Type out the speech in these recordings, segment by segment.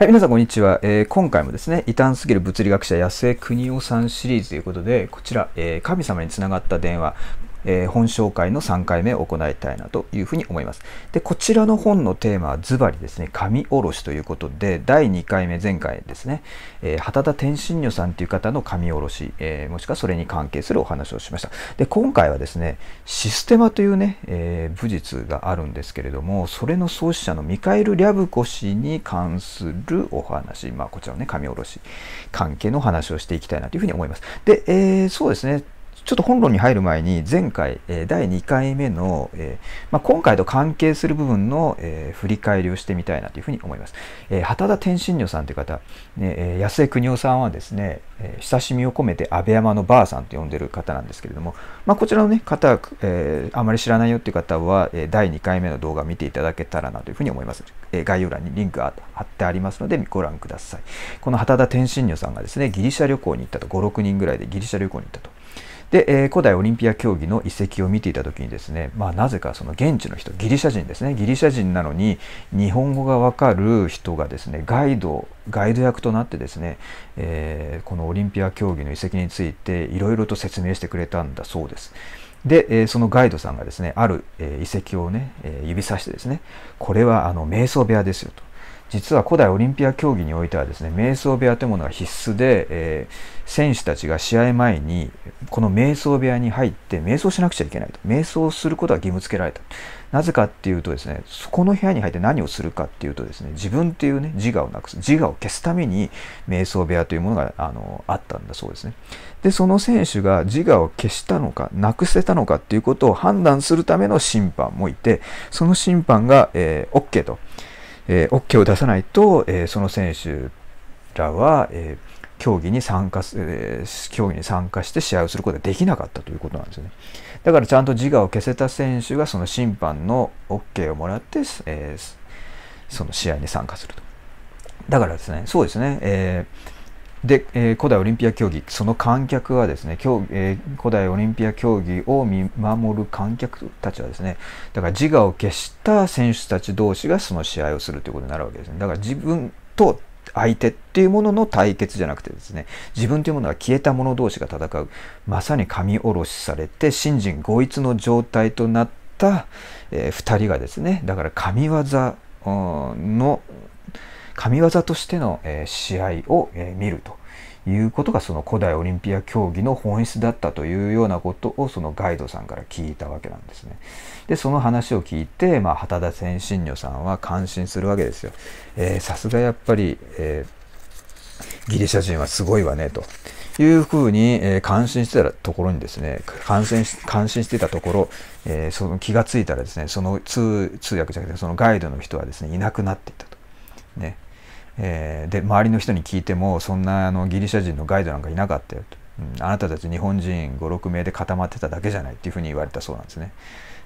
はい、皆さんこんにちは、えー、今回もですね、異端すぎる物理学者安江邦夫さんシリーズということで、こちら、えー、神様につながった電話、えー、本紹介の3回目を行いたいなというふうに思います。で、こちらの本のテーマはズバリですね、紙おろしということで、第2回目、前回ですね、えー、畑田天心女さんという方の紙おろし、えー、もしくはそれに関係するお話をしました。で、今回はですね、システマというね、えー、武術があるんですけれども、それの創始者のミカエル・リャブコ氏に関するお話、まあ、こちらのね、紙おろし関係の話をしていきたいなというふうに思います。で、えー、そうですね、ちょっと本論に入る前に前回、え第2回目の、えまあ、今回と関係する部分の、え振り返りをしてみたいなというふうに思います。え畑田天心女さんという方、ねえ安江邦夫さんはですね、え親しみを込めて安倍山のばあさんと呼んでる方なんですけれども、まあ、こちらの、ね、方は、えあまり知らないよっていう方は、え第2回目の動画を見ていただけたらなというふうに思います。え概要欄にリンクが貼ってありますのでご覧ください。この畑田天心女さんがですね、ギリシャ旅行に行ったと、5、6人ぐらいでギリシャ旅行に行ったと。で、えー、古代オリンピア競技の遺跡を見ていた時にですね、まあ、なぜかその現地の人ギリシャ人ですねギリシャ人なのに日本語がわかる人がですねガイドガイド役となってですね、えー、このオリンピア競技の遺跡についていろいろと説明してくれたんだそうです。で、えそのガイドさんがですねある、え遺跡をね、え指さしてですねこれはあの瞑想部屋ですよと実は古代オリンピア競技においてはですね瞑想部屋というものが必須で、えー、選手たちが試合前にこの瞑想部屋に入って瞑想しなくちゃいけないと瞑想することは義務付けられたなぜかっていうとですねそこの部屋に入って何をするかっていうとですね自分っていうね自我をなくす自我を消すために瞑想部屋というものがあのあったんだそうですねでその選手が自我を消したのかなくせたのかっていうことを判断するための審判もいてその審判が、えー、OK と。えー、OK を出さないと、えー、その選手らは、えー、競技に参加す、えー、競技に参加して試合をすることができなかったということなんですね。だからちゃんと自我を消せた選手がその審判の OK をもらって、えー、その試合に参加すると。だからですね、そうですね、えーで、えー、古代オリンピア競技、その観客はですね、競えー、古代オリンピア競技を見守る観客たちはですね、だから自我を消した選手たち同士がその試合をするということになるわけですね。だから自分と相手っていうものの対決じゃなくてですね、自分というものは消えた者同士が戦う、まさに神下ろしされて、信心合一の状態となった、えー、2人がですね、だから神業の神業としての、え試合を、え見るということがその古代オリンピア競技の本質だったというようなことをそのガイドさんから聞いたわけなんですね。でその話を聞いて、まあ、畑田千進女さんは感心するわけですよ。えさすがやっぱり、えー、ギリシャ人はすごいわねと。いうふうに、えー、感心してたところにですね、感染し感心してたところ、えー、その気がついたらですね、その通通訳じゃなくて、そのガイドの人はですね、いなくなっていた。ねえー、で周りの人に聞いてもそんなあのギリシャ人のガイドなんかいなかったよと、うん、あなたたち日本人56名で固まってただけじゃないっていうふうに言われたそうなんですね。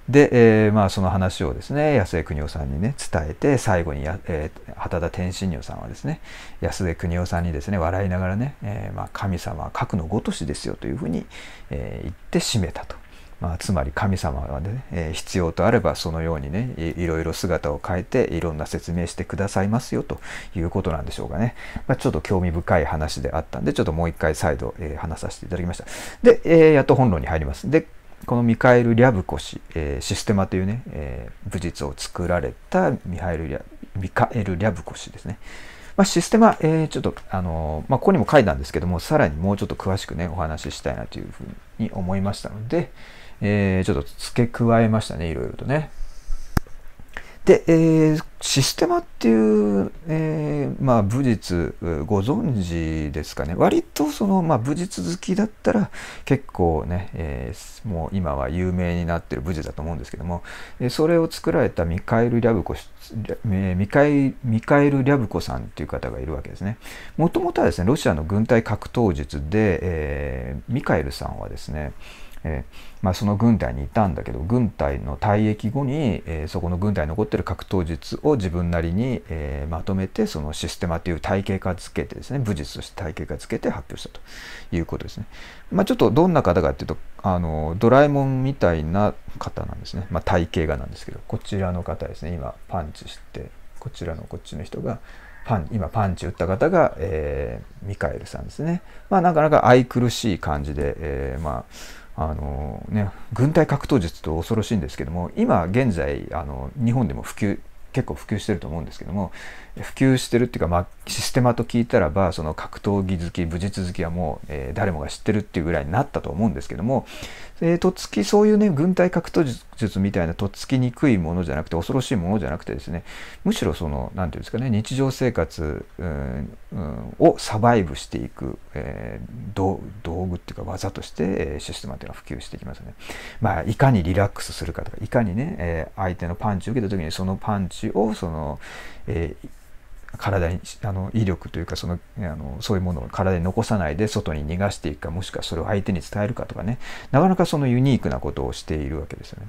で、えー、まあ、その話をですね安江邦夫さんにね伝えて最後にや、えー、畑田天心女さんはですね安江邦夫さんにですね笑いながらね、えー、まあ、神様は核のごとしですよというふうに、え言って締めたとまあ、つまり神様はね、えー、必要とあればそのようにねいろいろ姿を変えていろんな説明してくださいますよということなんでしょうかね、まあ、ちょっと興味深い話であったんでちょっともう一回再度、えー、話させていただきましたで、えー、やっと本論に入りますでこのミカエル・リャブコ氏、えー、システマというね、えー、武術を作られたミハエルリャミカエル・リャブコ氏ですね、まあ、システマ、えー、ちょっと、あのまあ、ここにも書いたんですけどもさらにもうちょっと詳しくねお話ししたいなというふうに思いましたので、えー、ちょっと付け加えましたね、いろいろとね。で、えー、システマっていう、えー、まあ、武術ご存知ですかね割とその、まあ、武術好きだったら結構ね、えー、もう今は有名になってる武術だと思うんですけども、えそれを作られたミカエル・リャブコ、えミカイミカエル・リャブコさんっていう方がいるわけですねもともとはですねロシアの軍隊格闘術で、えミカエルさんはですねえー、まあ、その軍隊にいたんだけど軍隊の退役後に、えー、そこの軍隊に残ってる格闘術を自分なりに、えー、まとめてそのシステマという体系化つけてですね武術として体系化つけて発表したということですね。まあ、ちょっとどんな方かっていうとあのドラえもんみたいな方なんですね、まあ、体型がなんですけどこちらの方ですね今パンチしてこちらのこっちの人がパン今パンチ打った方が、えー、ミカエルさんですね。まあ、なかなか愛くるしい感じで、えー、まああのね、軍隊格闘術と恐ろしいんですけども今現在あの日本でも普及結構普及してると思うんですけども普及してるっていうか、まあ、システマと聞いたらばその格闘技好き武術好きはもう、えー、誰もが知ってるっていうぐらいになったと思うんですけども、えー、とっつきそういうね軍隊格闘術みたいなとっつきにくいものじゃなくて恐ろしいものじゃなくてですねむしろその何て言うんですかね日常生活、うんうん、をサバイブしていくえ道具っていうか技としてシステマというのは普及してきますね。まあ、いかにリラックスするかとか、いかにね、え相手のパンチを受けた時にそのパンチをその、え体にあの威力というかそのあのそういうものを体に残さないで外に逃がしていくかもしくはそれを相手に伝えるかとかねなかなかそのユニークなことをしているわけですよね。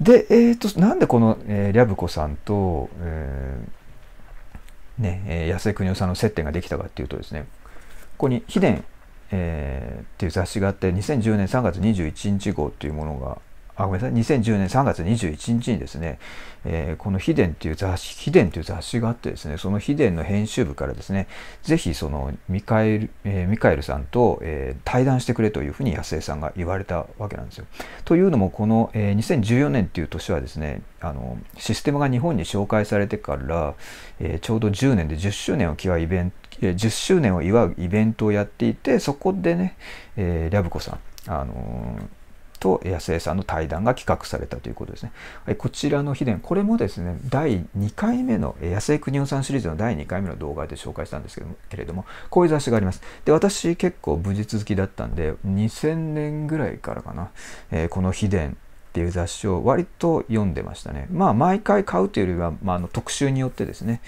で、えーと、なんでこの、えー、リャブコさんと、えーね、安江邦夫さんの接点ができたかっていうとですねここに「秘伝」えー、っていう雑誌があって2010年3月21日号っていうものがあごめんなさい2010年3月21日にですね、えー、この秘伝っていう雑誌秘伝っていう雑誌があってですねその秘伝の編集部からですね是非そのミカエル、えー、ミカエルさんと、えー、対談してくれというふうに安江さんが言われたわけなんですよ。というのもこの、え2014年っていう年はですねあのシステムが日本に紹介されてから、えちょうど10年で10周年を際うイベント10周年を祝うイベントをやっていてそこでね、えー、リャブコさん、あのーと安江さんの対談が企画されたということですね。はい、こちらの秘伝、これもですね、第2回目の、安江邦夫さんシリーズの第2回目の動画で紹介したんですけども、けれども、こういう雑誌があります。で、私結構無実好きだったんで、2000年ぐらいからかな、えー、この秘伝っていう雑誌を割と読んでましたね。まあ毎回買うというよりは、まあ、あの特集によってですね、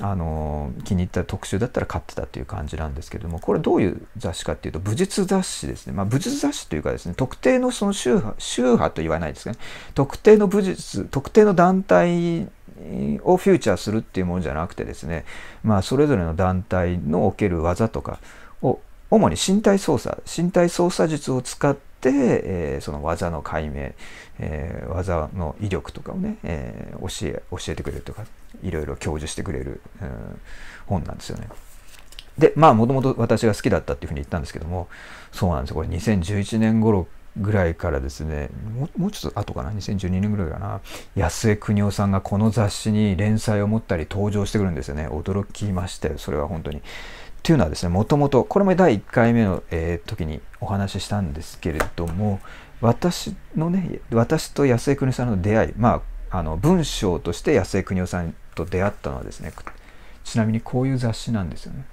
あの気に入った特集だったら買ってたっていう感じなんですけどもこれどういう雑誌かっていうと武術雑誌ですね、まあ、武術雑誌というかですね特定のその宗派宗派と言わないですかね特定の武術特定の団体をフューチャーするっていうものじゃなくてですね、まあ、それぞれの団体のおける技とかを主に身体操作身体操作術を使ってえー、その技の解明、えー、技の威力とかをね、えー、教え教えてくれるとかいろいろ教授してくれる、うん、本なんですよね。でまあもともと私が好きだったっていうふうに言ったんですけどもそうなんですよこれ2011年頃ぐらいからですねもうちょっと後かな2012年ぐらいかな安江邦夫さんがこの雑誌に連載を持ったり登場してくるんですよね驚きましてそれは本当に。というのはですねもともとこれも第1回目の、えー、時にお話ししたんですけれども私のね私と安江邦夫さんの出会いまああの文章として安江邦夫さんと出会ったのはですね、ちなみにこういう雑誌なんですよね。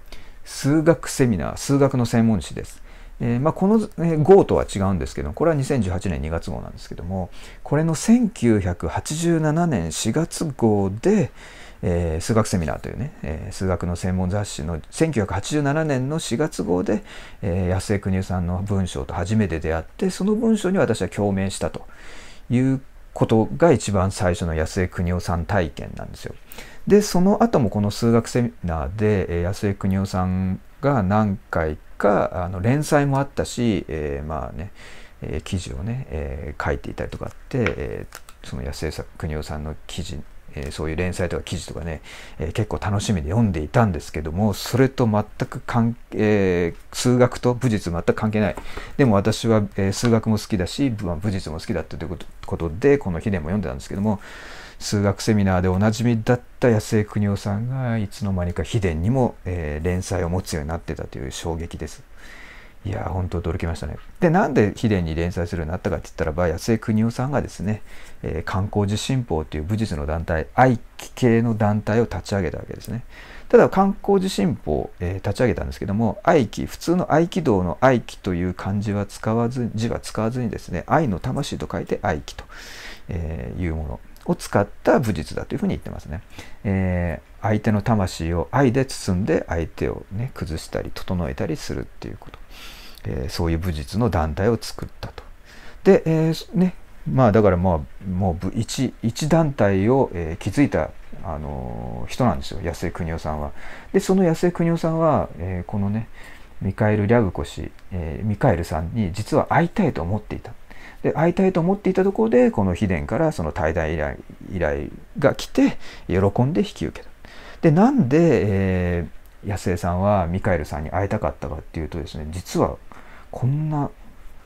数学セミナー、数学の専門誌です。えー、まあ、この、号とは違うんですけどこれは2018年2月号なんですけどもこれの1987年4月号で、えー、数学セミナーというね、え数学の専門雑誌の1987年の4月号で、え安江邦夫さんの文章と初めて出会ってその文章に私は共鳴したということが一番最初の安江邦夫さん体験なんですよ。でその後もこの数学セミナーで安江邦夫さんが何回かあの連載もあったし、えー、まあね、えー、記事をね、えー、書いていたりとかって、えその安江邦夫さんの記事えー、そういう連載とか記事とかね、えー、結構楽しみで読んでいたんですけども、それと全く関、えー、数学と武術全く関係ない。でも私は、え数学も好きだし、武術も好きだったということで、この秘伝も読んでたんですけども、数学セミナーでおなじみだった安江邦夫さんがいつの間にか秘伝にも、え連載を持つようになってたという衝撃です。いや本当驚きましたね。で、なんで秘伝に連載するようになったかって言ったらば、安江邦夫さんがですね、えー、観光地進法という武術の団体、愛機系の団体を立ち上げたわけですね。ただ、観光地進報えー、立ち上げたんですけども、愛機、普通の合気道の愛機という漢字は使わず、字は使わずにですね、愛の魂と書いて愛機と、えいうものを使った武術だというふうに言ってますね。えー相手の魂を愛で包んで相手をね崩したり整えたりするっていうこと、えー、そういう武術の団体を作ったと。で、えー、ねまあだからもうもう一一団体を、えー、築いた、あのー、人なんですよ安江邦夫さんは。でその安江邦夫さんは、えー、このねミカエル・リャブコ氏、えミカエルさんに実は会いたいと思っていた。で会いたいと思っていたところでこの秘伝からその対談依頼依頼が来て喜んで引き受けた。でなんで、えー、安江さんはミカエルさんに会いたかったかっていうとですね実はこんな、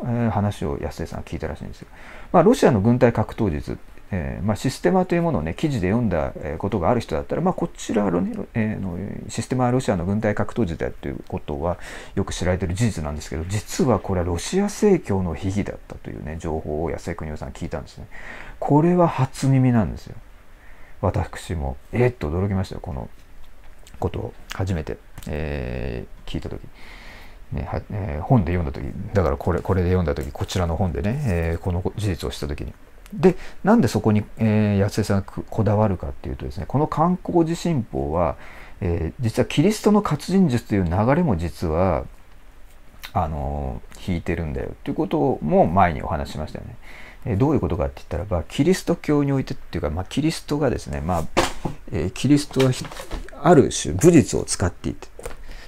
えー、話を安江さんは聞いたらしいんですよ。まあ、ロシアの軍隊格闘術えー、まあ、システマというものをね記事で読んだことがある人だったら、まあ、こちらの,、えー、のシステマロシアの軍隊格闘術だということはよく知られている事実なんですけど実はこれはロシア正教の秘技だったというね情報を安江邦夫さん聞いたんですねこれは初耳なんですよ私もえっと驚きましたよこのことを初めて、えー、聞いた時。ねはえー、本で読んだ時だからこれこれで読んだ時こちらの本でね、えー、この事実を知った時にでなんでそこに、えー、安江さんがこだわるかっていうとですねこの観光地震法は、えー、実はキリストの活人術という流れも実はあの引いてるんだよということも前にお話しましたよね。どういうことかって言ったらば、キリスト教においてっていうか、まあ、キリストがですね、まあ、えキリストはある種武術を使っていて、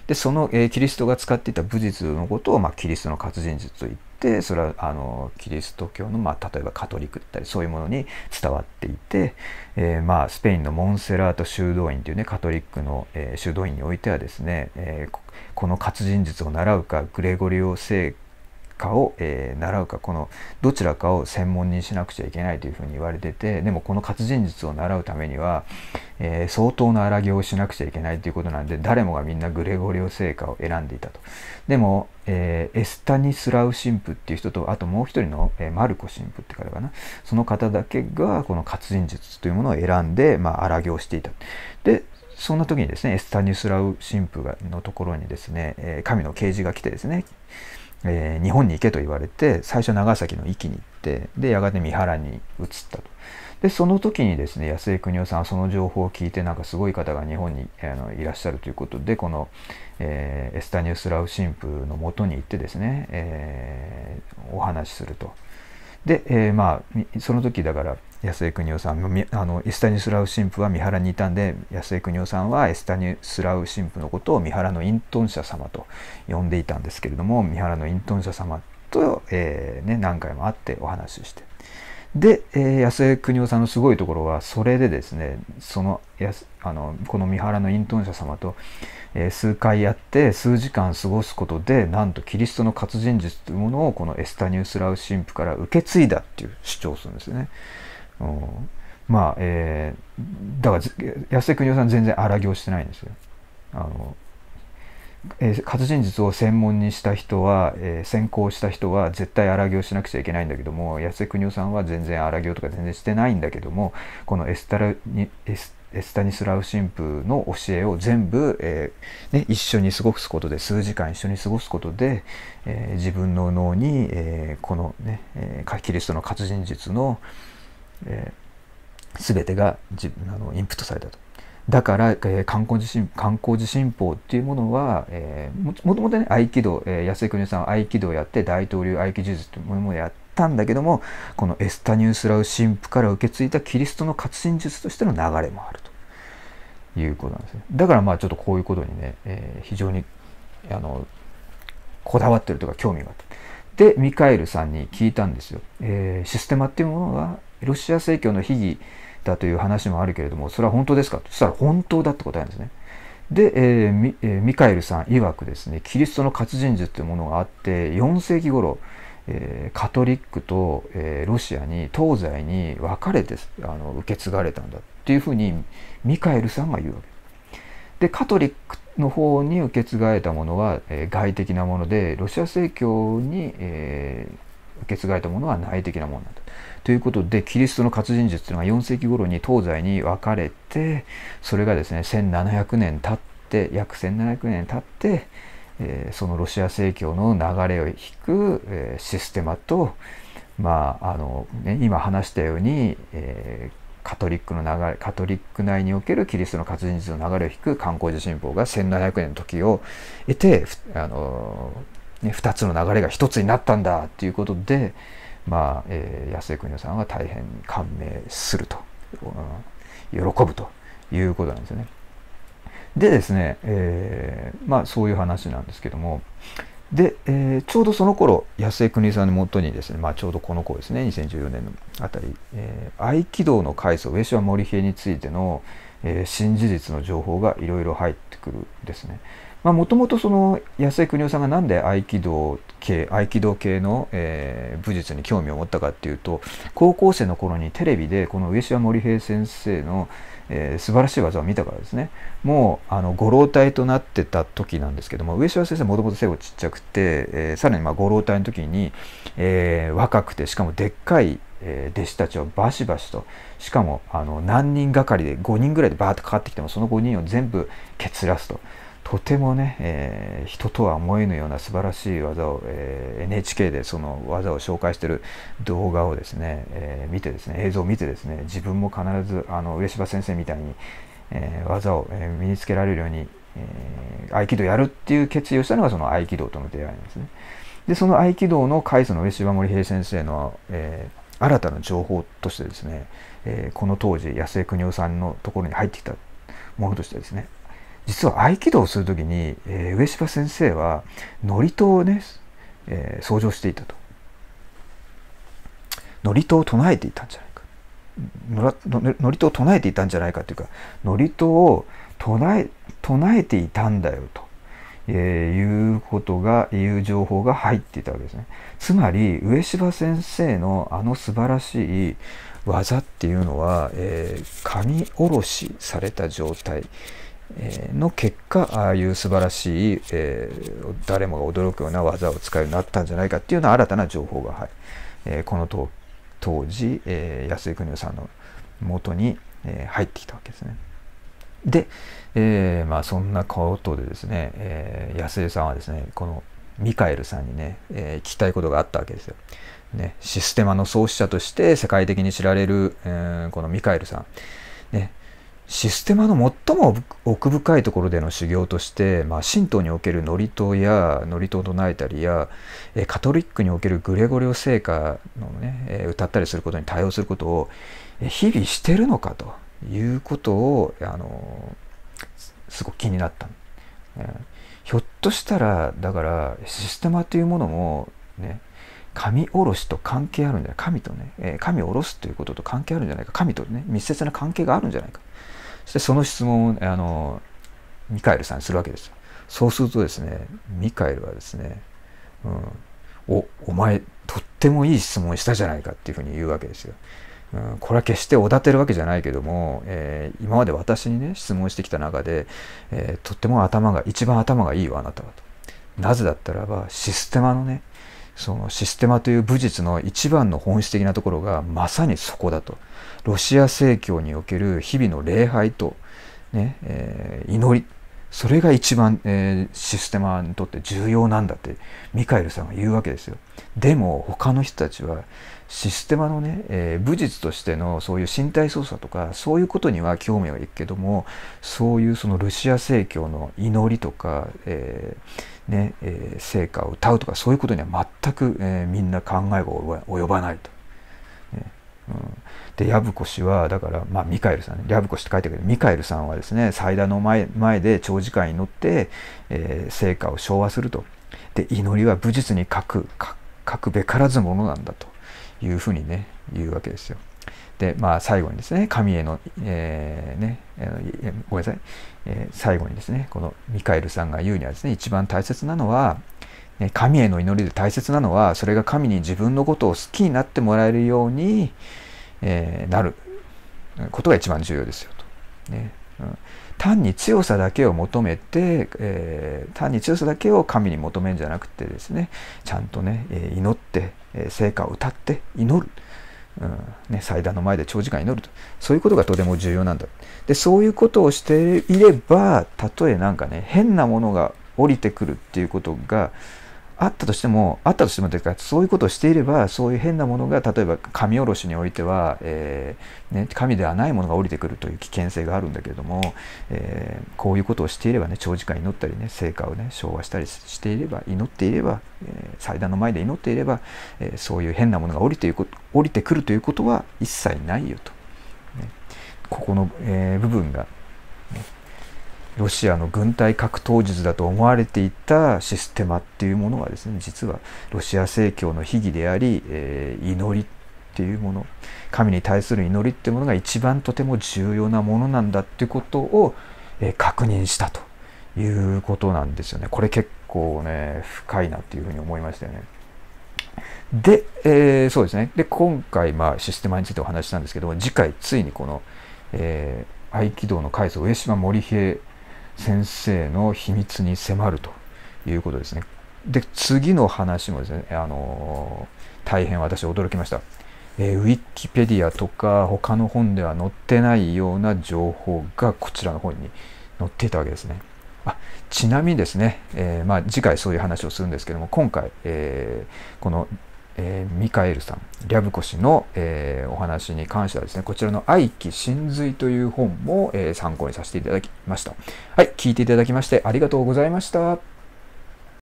で、その、えキリストが使っていた武術のことを、まあ、キリストの活人術と言って、それはあのキリスト教の、まあ、例えばカトリックだったりそういうものに伝わっていて、えー、まあ、スペインのモンセラート修道院という、ね、カトリックの、えー、修道院においてはですね、えー、この活人術を習うかグレゴリオ聖かを、えー、習うかこのどちらかを専門にしなくちゃいけないというふうに言われててでもこの活人術を習うためには、えー、相当な荒行をしなくちゃいけないということなんで誰もがみんなグレゴリオ聖歌を選んでいたと。でも、えー、エスタニスラウ神父っていう人とあともう一人の、えマルコ神父って方かなその方だけがこの活人術というものを選んで、まあ、荒行していた。でそんな時にですね、エスタニスラウ神父がのところにですね、え神の啓示が来てですね、えー、日本に行けと言われて最初長崎の域に行ってでやがて三原に移ったと。でその時にですね安井邦夫さんはその情報を聞いてなんかすごい方が日本にあのいらっしゃるということでこの、えー、エスタニュースラウ神父のもとに行ってですね、えー、お話しすると。で、えまあその時だから安江邦夫さんあのエスタニスラウ神父は三原にいたんで安江邦夫さんはエスタニスラウ神父のことを三原の隠遁者様と呼んでいたんですけれども三原の隠遁者様と、えー、ね、何回も会ってお話ししてで、えー、安江邦夫さんのすごいところはそれでですねそのやあのこの三原の隠遁者様と、えー、数回やって数時間過ごすことでなんとキリストの活人術というものをこのエスタニースラウ神父から受け継いだっていう主張するんですね。うん、まあ、えー、だから安江邦夫さん全然荒行してないんですよ。あのえー、活人術を専門にした人は、えー、専攻した人は絶対荒行しなくちゃいけないんだけども安江邦夫さんは全然荒行とか全然してないんだけどもこのエスタラにエスエスタニスラウ神父の教えを全部、えーね、一緒に過ごすことで数時間一緒に過ごすことで、えー、自分の脳に、えー、このね、えー、キリストの活人術の、えー、全てが自あのインプットされたと。だから、えー、観光地新観光地震法っていうものは、えー、もともとね合気道、えー、安井邦さんは合気道をやって大統領合気術っていうものもやったんだけどもこのエスタニュースラウ神父から受け継いだキリストの活心術としての流れもあるということなんですねだからまあちょっとこういうことにね、えー、非常にあのこだわってるとか興味があってでミカエルさんに聞いたんですよ、えー、システマっていうものはロシア正教の秘義だという話もあるけれども、それは本当ですかそしたら本当だって答えなんですね。で、えーえー、ミカエルさん曰くですね、キリストの活人術というものがあって、4世紀頃、えー、カトリックと、えー、ロシアに東西に分かれてあの受け継がれたんだっていうふうにミカエルさんが言うわけでカトリックの方に受け継がれたものは、えー、外的なものでロシア正教に、え受け継がれたものは内的なものなんだということで、キリストの活人術というのが4世紀頃に東西に分かれて、それがですね、1700年経って、約1700年経って、えー、そのロシア正教の流れを引く、えー、システマと、まああのね、今話したように、えーカトリックの流れカトリック内におけるキリストの活人術の流れを引く観光地新法が1700年の時を得てあの、ね、2つの流れが1つになったんだということでまあ、えー、安江邦夫さんは大変感銘すると、うん、喜ぶということなんですよね。でですね、えー、まあそういう話なんですけども、で、えー、ちょうどその頃、安江国さんのもとにですね、まあ、ちょうどこの子ですね、2014年のあたり、えー、合気道の開祖、上島森平についての、えー、新事実の情報がいろいろ入ってくるんですね。もともとその安井邦夫さんが何で合気道系合気道系の、えー、武術に興味を持ったかっていうと高校生の頃にテレビでこの上島森平先生の、えー、素晴らしい技を見たからですねもうあのご老体となってた時なんですけども上島先生もともと背がちっちゃくて、えー、さらにまあご老体の時に、えー、若くてしかもでっかいえ弟子たちをバシバシとしかもあの何人がかりで5人ぐらいでバーッとかかってきてもその5人を全部蹴散らすととてもね、えー、人とは思えぬような素晴らしい技を、えー、NHK でその技を紹介してる動画をですね、えー、見てですね映像を見てですね自分も必ずあの上柴先生みたいに、え技を、え身につけられるように、え合気道やるっていう決意をしたのがその合気道との出会いなんですね。でその合気道の開祖の上柴森平先生の、え新たな情報としてですね、えー、この当時安江邦夫さんのところに入ってきたものとしてですね実は合気道をする時に、えー、上柴先生は祝詞をね、えー、創していたと祝詞を唱えていたんじゃないか祝詞を唱えていたんじゃないかというか祝詞を唱え唱えていたんだよとえー、いうことが、いう情報が入っていたわけですね。つまり、上柴先生のあの素晴らしい技っていうのは、えー、紙下ろしされた状態。の結果ああいう素晴らしい、えー、誰もが驚くような技を使うようになったんじゃないかっていうような新たな情報が、はいえー、この当時、えー、安井邦夫さんのもとに、えー、入ってきたわけですね。で、えー、まあ、そんなことでですね、えー、安江さんはですね、このミカエルさんにね、えー、聞きたいことがあったわけですよ。ね、システマの創始者として世界的に知られる、えー、このミカエルさん。ね、システマの最も奥深いところでの修行として、まあ、神道における祝詞や祝詞を唱えたりや、えー、カトリックにおけるグレゴリオ聖歌のね、えー、歌ったりすることに対応することを日々してるのかということを、あのーすごく気になった、えー、ひょっとしたらだからシステマというものもね神おろしと関係あるんじゃない神とね、えー、神おろすということと関係あるんじゃないか神とね密接な関係があるんじゃないかそしてその質問を、あのミカエルさんにするわけですよそうするとですねミカエルはですね、うん、おお前とってもいい質問したじゃないかっていうふうに言うわけですようん、これは決しておだてるわけじゃないけども、えー、今まで私にね質問してきた中で、えー、とっても頭が一番頭がいいわあなたはと。なぜだったらばシステマのねそのシステマという武術の一番の本質的なところがまさにそこだと。ロシア正教における日々の礼拝と、ねえー、祈りそれが一番、えー、システマにとって重要なんだってミカエルさんが言うわけですよ。でも他の人たちはシステマのね、えー、武術としてのそういう身体操作とかそういうことには興味はいくけどもそういうそのルシア正教の祈りとか、えー、ねえー、聖歌を歌うとかそういうことには全く、えみんな考えが及ばないと。ねうん、でヤブコ氏はだから、まあ、ミカエルさんねヤブコ氏って書いてあるけどミカエルさんはですね祭壇の前前で長時間祈って、え成果を昭和するとで祈りは武術に書く書くべからずものなんだというふうにね、言うわけですよ。で、まあ、最後にですね、神への、えー、ね、えー、ごめんなさい、えー、最後にですね、このミカエルさんが言うにはですね、一番大切なのは、ね、神への祈りで大切なのは、それが神に自分のことを好きになってもらえるように、えー、なることが一番重要ですよと。ね、単に強さだけを求めて、えー、単に強さだけを神に求めるんじゃなくてですねちゃんとね、え祈って成果を歌って祈る、うんね、祭壇の前で長時間祈るとそういうことがとても重要なんだでそういうことをしていればたとえ何かね変なものが降りてくるっていうことがあったとしてもあったとしてもというかそういうことをしていればそういう変なものが例えば神おろしにおいては、えー、ね、神ではないものが降りてくるという危険性があるんだけれども、えー、こういうことをしていればね長時間祈ったりね成果をね昭和したりしていれば祈っていれば、え祭壇の前で祈っていれば、えそういう変なものが降りていく降りてくるということは一切ないよと、ね、ここの、え部分が、ねロシアの軍隊格闘術だと思われていたシステマっていうものはですね実はロシア正教の秘義であり、えー、祈りっていうもの神に対する祈りっていうものが一番とても重要なものなんだっていうことを、えー、確認したということなんですよね。これ結構ね深いなっていうふうに思いましたよね。で、えー、そうですね。で、今回、まあ、システマについてお話ししたんですけども、次回、ついにこの、えー合気道の開祖上島森平先生の秘密に迫るということですね。で次の話もですね、あの大変私驚きました。えー、ウィキペディアとか他の本では載ってないような情報がこちらの本に載っていたわけですね。あちなみにですね、えー、まあ、次回そういう話をするんですけども今回、えー、このえー、ミカエルさん、リャブコ氏の、えー、お話に関してはですね、こちらの愛機神髄という本も、えー、参考にさせていただきました。はい、聞いていただきましてありがとうございました。